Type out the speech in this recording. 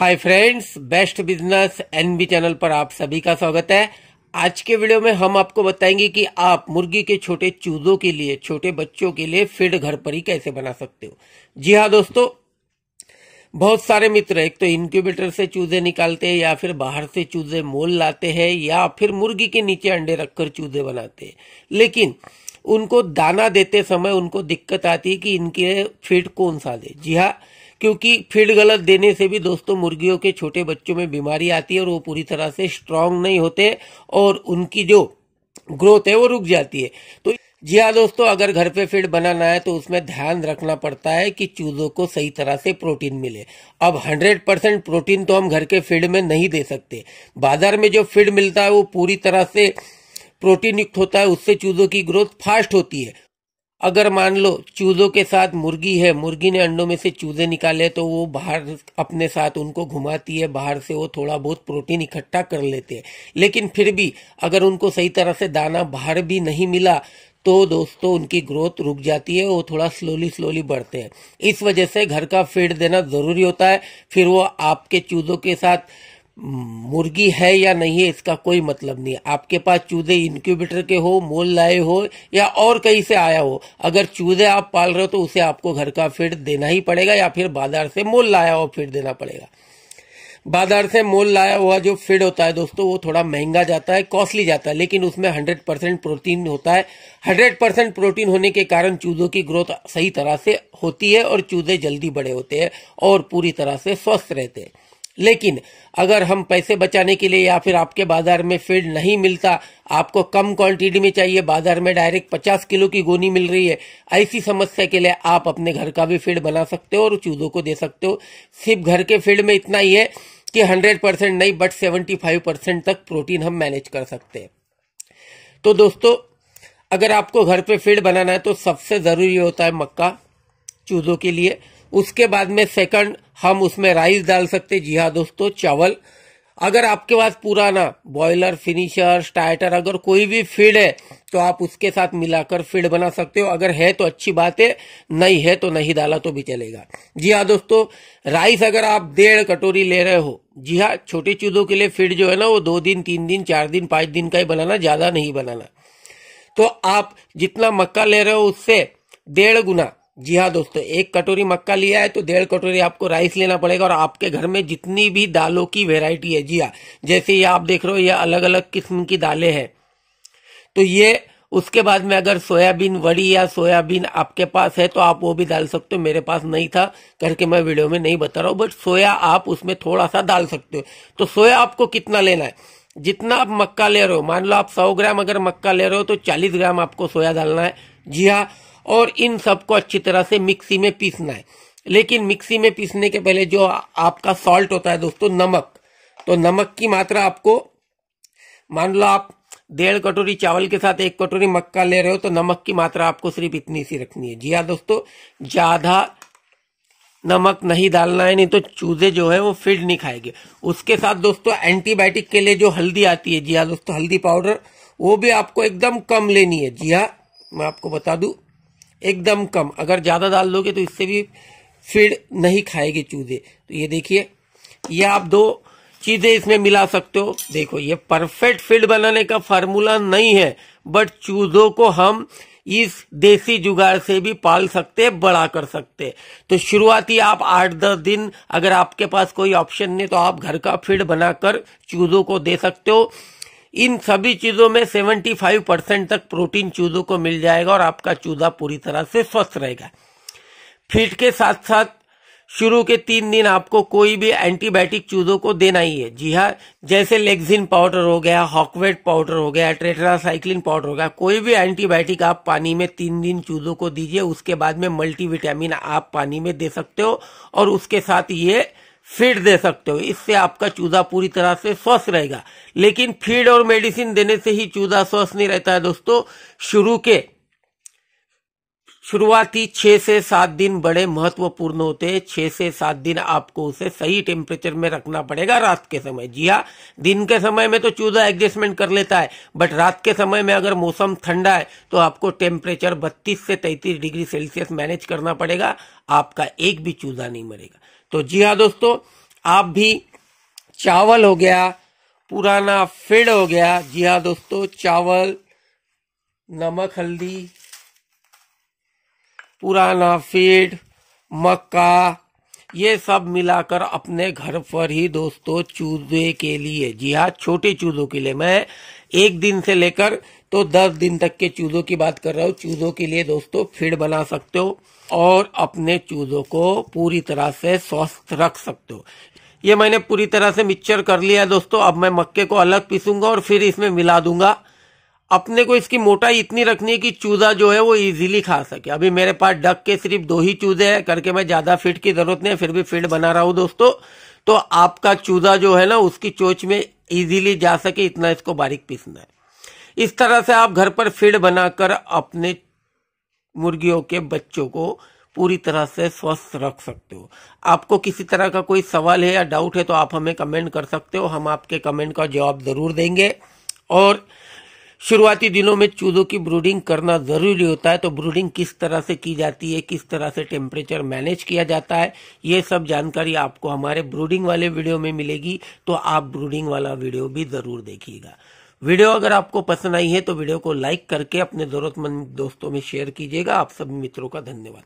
हाय friends best business NB channel पर आप सभी का स्वागत है आज के वीडियो में हम आपको बताएंगे कि आप मुर्गी के छोटे चूजों के लिए छोटे बच्चों के लिए फीड घर पर ही कैसे बना सकते हो जी हाँ दोस्तों बहुत सारे मित्र एक तो इंक्यूबेटर से चूजे निकालते हैं या फिर बाहर से चूजे मोल लाते हैं या फिर मुर्गी के नीचे अंडे रखकर चूजे बनाते हैं लेकिन उनको दाना देते समय उनको दिक्कत आती है कि इनके फीड कौन सा दे जी हाँ क्योंकि फीड गलत देने से भी दोस्तों मुर्गियों के छोटे बच्चों में बीमारी आती है और वो पूरी तरह से स्ट्रांग नहीं होते और उनकी जो ग्रोथ है वो रुक जाती है तो जी हाँ दोस्तों अगर घर पे फीड बनाना है तो उसमें ध्यान रखना पड़ता है कि चूजों को सही तरह से प्रोटीन मिले अब 100 परसेंट प्रोटीन तो हम घर के फीड में नहीं दे सकते बाजार में जो फीड मिलता है वो पूरी तरह से प्रोटीन युक्त होता है उससे चूजों की ग्रोथ फास्ट होती है अगर मान लो चूजों के साथ मुर्गी है मुर्गी ने अंडों में से चूजे निकाले तो वो बाहर अपने साथ उनको घुमाती है बाहर से वो थोड़ा बहुत प्रोटीन इकट्ठा कर लेते हैं लेकिन फिर भी अगर उनको सही तरह से दाना बाहर भी नहीं मिला तो दोस्तों उनकी ग्रोथ रुक जाती है वो थोड़ा स्लोली स्लोली बढ़ते हैं इस वजह से घर का फीड देना जरूरी होता है फिर वो आपके चूजों के साथ मुर्गी है या नहीं है इसका कोई मतलब नहीं आपके पास चूजे इंक्यूबेटर के हो मोल लाए हो या और कहीं से आया हो अगर चूजे आप पाल रहे हो तो उसे आपको घर का फीड देना ही पड़ेगा या फिर बाजार से मोल लाया हो फीड देना पड़ेगा बाजार से मोल लाया हुआ जो फीड होता है दोस्तों वो थोड़ा महंगा जाता है कॉस्टली जाता है लेकिन उसमें हंड्रेड परसेंट प्रोटीन होता है हंड्रेड परसेंट प्रोटीन होने के कारण चूजों की ग्रोथ सही तरह से होती है और चूजे जल्दी बड़े होते हैं और पूरी तरह से स्वस्थ रहते हैं लेकिन अगर हम पैसे बचाने के लिए या फिर आपके बाजार में फीड नहीं मिलता आपको कम क्वांटिटी में चाहिए बाजार में डायरेक्ट पचास किलो की गोनी मिल रही है ऐसी समस्या के लिए आप अपने घर का भी फीड बना सकते हो और चूजों को दे सकते हो सिर्फ घर के फील्ड में इतना ही है कि 100 परसेंट नहीं बट 75 परसेंट तक प्रोटीन हम मैनेज कर सकते हैं तो दोस्तों अगर आपको घर पे फीड बनाना है तो सबसे ज़रूरी होता है मक्का चूजों के लिए उसके बाद में सेकंड हम उसमें राइस डाल सकते जी हाँ दोस्तों चावल अगर आपके पास पुराना बॉयलर फिनिशर स्टार्टर अगर कोई भी फीड है तो आप उसके साथ मिलाकर फीड बना सकते हो अगर है तो अच्छी बात है नहीं है तो नहीं डाला तो भी चलेगा जी हाँ दोस्तों राइस अगर आप डेढ़ कटोरी ले रहे हो जी हाँ छोटी चूजों के लिए फीड जो है ना वो दो दिन तीन दिन चार दिन पांच दिन का ही बनाना ज्यादा नहीं बनाना तो आप जितना मक्का ले रहे हो उससे डेढ़ गुना जी हाँ दोस्तों एक कटोरी मक्का लिया है तो डेढ़ कटोरी आपको राइस लेना पड़ेगा और आपके घर में जितनी भी दालों की वेराइटी है जी हाँ जैसे ये आप देख रहे हो ये अलग अलग किस्म की दालें हैं तो ये उसके बाद में अगर सोयाबीन वड़ी या सोयाबीन आपके पास है तो आप वो भी डाल सकते हो मेरे पास नहीं था करके मैं वीडियो में नहीं बता रहा हूँ बट सोया आप उसमें थोड़ा सा डाल सकते हो तो सोया आपको कितना लेना है जितना आप मक्का ले रहे हो मान लो आप सौ ग्राम अगर मक्का ले रहे हो तो चालीस ग्राम आपको सोया डालना है जी हाँ और इन सबको अच्छी तरह से मिक्सी में पीसना है लेकिन मिक्सी में पीसने के पहले जो आपका सॉल्ट होता है दोस्तों नमक तो नमक की मात्रा आपको मान लो आप डेढ़ कटोरी चावल के साथ एक कटोरी मक्का ले रहे हो तो नमक की मात्रा आपको सिर्फ इतनी सी रखनी है जी हाँ दोस्तों ज़्यादा नमक नहीं डालना है नहीं तो चूजे जो है वो फीड नहीं खाएंगे उसके साथ दोस्तों एंटीबायोटिक के लिए जो हल्दी आती है जी हाँ दोस्तों हल्दी पाउडर वो भी आपको एकदम कम लेनी है जी हाँ मैं आपको बता दू एकदम कम अगर ज़्यादा डाल दोगे तो इससे भी फीड नहीं खाएगी चूजे तो ये देखिए ये आप दो चीज़ें इसमें मिला सकते हो देखो ये परफेक्ट फीड बनाने का फॉर्मूला नहीं है बट चूजों को हम इस देसी जुगाड़ से भी पाल सकते बड़ा कर सकते तो शुरुआती आप आठ दस दिन अगर आपके पास कोई ऑप्शन नहीं तो आप घर का फीड बनाकर चूजों को दे सकते हो इन सभी चीजों में 75 परसेंट तक प्रोटीन चूजों को मिल जाएगा और आपका चूजा पूरी तरह से स्वस्थ रहेगा फीट के साथ साथ शुरू के तीन दिन आपको कोई भी एंटीबायोटिक चूजों को देना ही है जी हाँ जैसे लेग्जिन पाउडर हो गया हॉकवेट पाउडर हो गया ट्रेटरासाइक्लिन पाउडर हो गया कोई भी एंटीबायोटिक आप पानी में तीन दिन चूजों को दीजिए उसके बाद में मल्टीविटामिन आप पानी में दे सकते हो और उसके साथ ये फीड दे सकते हो इससे आपका चूजा पूरी तरह से स्वस्थ रहेगा लेकिन फीड और मेडिसिन देने से ही चूजा स्वस्थ नहीं रहता है दोस्तों शुरू के शुरुआती छह से सात दिन बड़े महत्वपूर्ण होते हैं छह से सात दिन आपको उसे सही टेम्परेचर में रखना पड़ेगा रात के समय जी हाँ दिन के समय में तो चूजा एडजस्टमेंट कर लेता है बट रात के समय में अगर मौसम ठंडा है तो आपको टेम्परेचर बत्तीस से तैतीस डिग्री सेल्सियस मैनेज करना पड़ेगा आपका एक भी चूजा नहीं मरेगा तो जी हाँ दोस्तों आप भी चावल हो गया पुराना फिड हो गया जी हाँ दोस्तों चावल नमक हल्दी पुराना फीड मक्का ये सब मिलाकर अपने घर पर ही दोस्तों चूजे के लिए जी हाँ छोटे चूजों के लिए मैं एक दिन से लेकर तो दस दिन तक के चूजों की बात कर रहा हूँ चूजों के लिए दोस्तों फीड बना सकते हो और अपने चूजों को पूरी तरह से स्वस्थ रख सकते हो ये मैंने पूरी तरह से मिक्सचर कर लिया है दोस्तों अब मैं मक्के को अलग पीसूंगा और फिर इसमें मिला दूंगा अपने को इसकी मोटाई इतनी रखनी है कि चूजा जो है वो इजीली खा सके अभी मेरे पास डक के सिर्फ दो ही चूजे हैं करके मैं ज्यादा फीड की जरूरत नहीं है फिर भी फीड बना रहा हूँ दोस्तों तो आपका चूजा जो है ना उसकी चोच में इजीली जा सके इतना इसको बारीक पीसना है इस तरह से आप घर पर फीड बनाकर अपने मुर्गियों के बच्चों को पूरी तरह से स्वस्थ रख सकते हो आपको किसी तरह का कोई सवाल है या डाउट है तो आप हमें कमेंट कर सकते हो हम आपके कमेंट का जवाब जरूर देंगे और शुरुआती दिनों में चूजों की ब्रूडिंग करना ज़रूरी होता है तो ब्रूडिंग किस तरह से की जाती है किस तरह से टेम्परेचर मैनेज किया जाता है ये सब जानकारी आपको हमारे ब्रूडिंग वाले वीडियो में मिलेगी तो आप ब्रूडिंग वाला वीडियो भी ज़रूर देखिएगा वीडियो अगर आपको पसंद आई है तो वीडियो को लाइक करके अपने जरूरतमंद दोस्तों में शेयर कीजिएगा आप सभी मित्रों का धन्यवाद